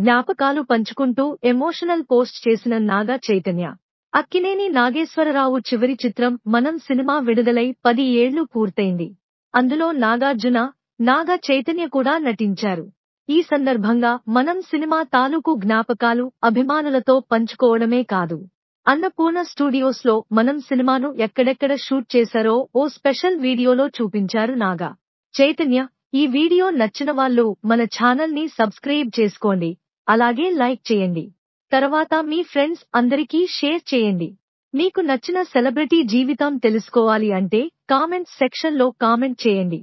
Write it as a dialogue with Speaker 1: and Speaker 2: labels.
Speaker 1: జ్ఞాపకాలు పంచుకుంటూ emotional post చేసిన నాగా చైతన్య అక్కినేని నాగేశ్వరరావు చివరి చిత్రం మనం సినిమా విడుదలై పది ఏళ్లు పూర్తయింది అందులో నాగార్జున నాగా చైతన్య కూడా నటించారు ఈ సందర్భంగా మనం సినిమా తాలూకు జ్ఞాపకాలు అభిమానులతో పంచుకోవడమే కాదు అన్నపూర్ణ స్టూడియోస్లో మనం సినిమాను ఎక్కడెక్కడ షూట్ చేశారో ఓ స్పెషల్ వీడియోలో చూపించారు నాగా చైతన్య ఈ వీడియో నచ్చిన వాళ్ళు మన ఛానల్ని సబ్స్క్రైబ్ చేసుకోండి అలాగే లైక్ చేయండి తర్వాత మీ ఫ్రెండ్స్ అందరికీ షేర్ చేయండి మీకు నచ్చిన సెలబ్రిటీ జీవితం తెలుసుకోవాలి అంటే కామెంట్ లో కామెంట్ చేయండి